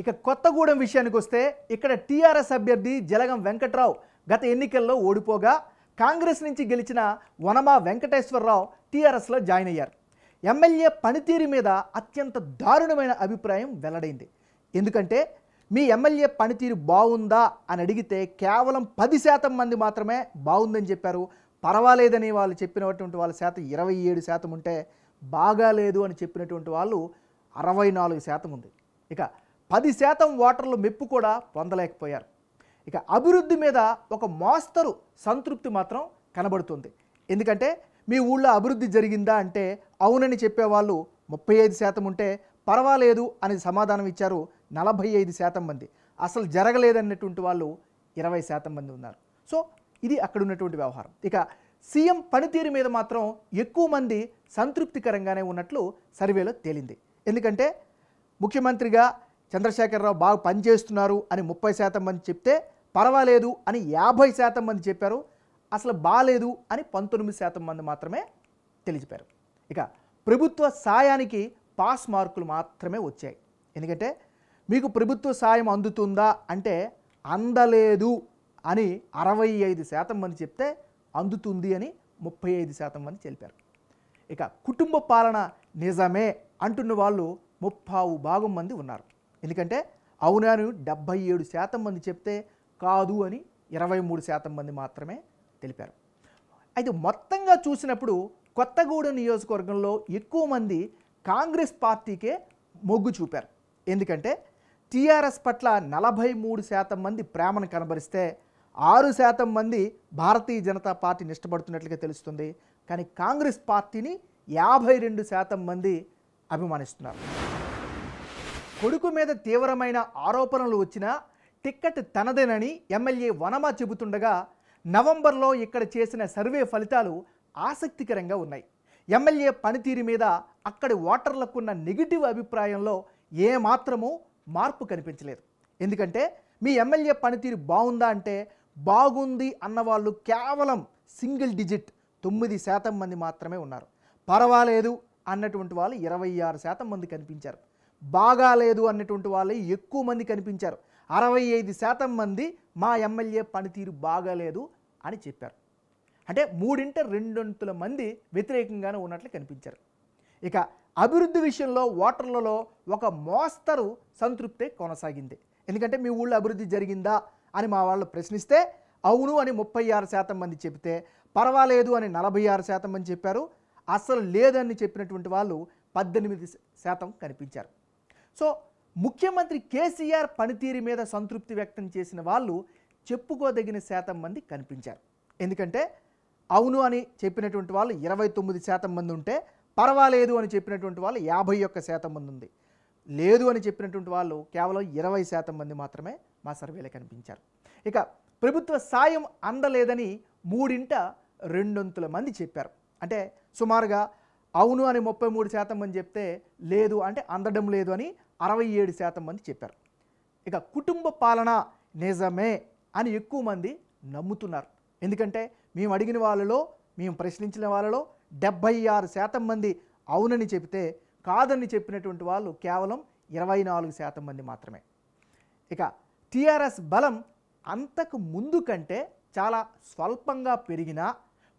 ఇక కొత్తగూడెం విషయానికి వస్తే ఇక్కడ టీఆర్ఎస్ అభ్యర్థి జలగం వెంకట్రావు గత ఎన్నికల్లో ఓడిపోగా కాంగ్రెస్ నుంచి గెలిచిన వనమా వెంకటేశ్వరరావు టీఆర్ఎస్లో జాయిన్ అయ్యారు ఎమ్మెల్యే పనితీరు మీద అత్యంత దారుణమైన అభిప్రాయం వెల్లడైంది ఎందుకంటే మీ ఎమ్మెల్యే పనితీరు బాగుందా అని అడిగితే కేవలం పది శాతం మంది మాత్రమే బాగుందని చెప్పారు పర్వాలేదని వాళ్ళు చెప్పినటువంటి వాళ్ళ శాతం ఇరవై ఏడు శాతం ఉంటే బాగాలేదు అని చెప్పినటువంటి వాళ్ళు అరవై నాలుగు శాతం ఉంది ఇక పది శాతం ఓటర్ల మెప్పు కూడా పొందలేకపోయారు ఇక అభివృద్ధి మీద ఒక మోస్తరు సంతృప్తి మాత్రం కనబడుతుంది ఎందుకంటే మీ ఊళ్ళో అభివృద్ధి జరిగిందా అంటే అవునని చెప్పేవాళ్ళు ముప్పై ఐదు శాతం ఉంటే పర్వాలేదు అని సమాధానం ఇచ్చారు నలభై ఐదు శాతం మంది అసలు జరగలేదన్నటువంటి వాళ్ళు ఇరవై శాతం మంది ఉన్నారు సో ఇది అక్కడ ఉన్నటువంటి వ్యవహారం ఇక సీఎం పనితీరు మీద మాత్రం ఎక్కువ మంది సంతృప్తికరంగానే ఉన్నట్లు సర్వేలో తేలింది ఎందుకంటే ముఖ్యమంత్రిగా చంద్రశేఖరరావు బాగా పనిచేస్తున్నారు అని ముప్పై శాతం మంది చెప్తే పర్వాలేదు అని యాభై శాతం మంది చెప్పారు అసలు బాగాలేదు అని పంతొమ్మిది శాతం మంది మాత్రమే తెలిపారు ఇక ప్రభుత్వ సాయానికి పాస్ మార్కులు మాత్రమే వచ్చాయి ఎందుకంటే మీకు ప్రభుత్వ సాయం అందుతుందా అంటే అందలేదు అని అరవై ఐదు శాతం మంది చెప్తే అందుతుంది అని ముప్పై ఐదు శాతం మంది తెలిపారు ఇక కుటుంబ పాలన నిజమే అంటున్న వాళ్ళు ముప్పావు భాగం మంది ఉన్నారు ఎందుకంటే అవునాను డెబ్భై ఏడు శాతం మంది చెప్తే కాదు అని ఇరవై మూడు శాతం మంది మాత్రమే తెలిపారు అయితే మొత్తంగా చూసినప్పుడు కొత్తగూడెం నియోజకవర్గంలో ఎక్కువ మంది కాంగ్రెస్ పార్టీకే మొగ్గు చూపారు ఎందుకంటే టీఆర్ఎస్ పట్ల నలభై మూడు శాతం మంది ప్రేమను కనబరిస్తే ఆరు శాతం మంది భారతీయ జనతా పార్టీని ఇష్టపడుతున్నట్లుగా తెలుస్తుంది కానీ కాంగ్రెస్ పార్టీని యాభై రెండు శాతం మంది అభిమానిస్తున్నారు కొడుకు మీద తీవ్రమైన ఆరోపణలు వచ్చినా టిక్కెట్ తనదేనని ఎమ్మెల్యే వనమ చెబుతుండగా నవంబర్లో ఇక్కడ చేసిన సర్వే ఫలితాలు ఆసక్తికరంగా ఉన్నాయి ఎమ్మెల్యే పనితీరు మీద అక్కడి ఓటర్లకున్న నెగిటివ్ అభిప్రాయంలో ఏమాత్రమూ మార్పు కనిపించలేదు ఎందుకంటే మీ ఎమ్మెల్యే పనితీరు బాగుందా అంటే బాగుంది అన్నవాళ్ళు కేవలం సింగిల్ డిజిట్ తొమ్మిది శాతం మంది మాత్రమే ఉన్నారు పర్వాలేదు అన్నటువంటి వాళ్ళు ఇరవై ఆరు శాతం మంది కనిపించారు బాగాలేదు అన్నటువంటి వాళ్ళే ఎక్కువ మంది కనిపించారు అరవై ఐదు శాతం మంది మా ఎమ్మెల్యే పనితీరు బాగాలేదు అని చెప్పారు అంటే మూడింట రెండొంతుల మంది వ్యతిరేకంగానే ఉన్నట్లు కనిపించారు ఇక అభివృద్ధి విషయంలో ఓటర్లలో ఒక మోస్తరు సంతృప్తే కొనసాగింది ఎందుకంటే మీ ఊళ్ళో అభివృద్ధి జరిగిందా అని మా వాళ్ళు ప్రశ్నిస్తే అవును అని ముప్పై ఆరు శాతం మంది చెబితే పర్వాలేదు అని నలభై ఆరు శాతం మంది చెప్పారు అస్సలు లేదని చెప్పినటువంటి వాళ్ళు పద్దెనిమిది శాతం కనిపించారు సో ముఖ్యమంత్రి కేసీఆర్ పనితీరు మీద సంతృప్తి వ్యక్తం చేసిన వాళ్ళు చెప్పుకోదగిన శాతం మంది కనిపించారు ఎందుకంటే అవును అని చెప్పినటువంటి వాళ్ళు ఇరవై తొమ్మిది శాతం మంది ఉంటే పర్వాలేదు అని చెప్పినటువంటి వాళ్ళు యాభై ఒక్క శాతం మంది ఉంది లేదు అని చెప్పినటువంటి వాళ్ళు కేవలం ఇరవై శాతం మంది మాత్రమే మా సర్వేలో కనిపించారు ఇక ప్రభుత్వ సాయం అందలేదని మూడింట రెండొంతుల మంది చెప్పారు అంటే సుమారుగా అవును అని ముప్పై మూడు శాతం మంది చెప్తే లేదు అంటే అందడం లేదు అని అరవై ఏడు శాతం మంది చెప్పారు ఇక కుటుంబ పాలన నిజమే అని ఎక్కువ మంది నమ్ముతున్నారు ఎందుకంటే మేము అడిగిన వాళ్ళలో మేము ప్రశ్నించిన వాళ్ళలో డెబ్భై ఆరు శాతం మంది అవునని చెబితే కాదని చెప్పినటువంటి వాళ్ళు కేవలం ఇరవై నాలుగు శాతం మంది మాత్రమే ఇక టీఆర్ఎస్ బలం అంతకు ముందు కంటే చాలా స్వల్పంగా పెరిగినా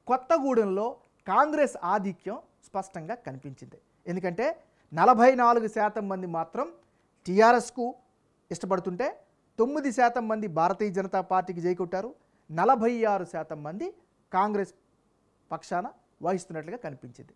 కొత్తగూడెంలో కాంగ్రెస్ ఆధిక్యం స్పష్టంగా కనిపించింది ఎందుకంటే నలభై నాలుగు శాతం మంది మాత్రం టీఆర్ఎస్కు ఇష్టపడుతుంటే తొమ్మిది శాతం మంది భారతీయ జనతా పార్టీకి జైకొట్టారు నలభై ఆరు శాతం మంది కాంగ్రెస్ పక్షాన వహిస్తున్నట్లుగా కనిపించింది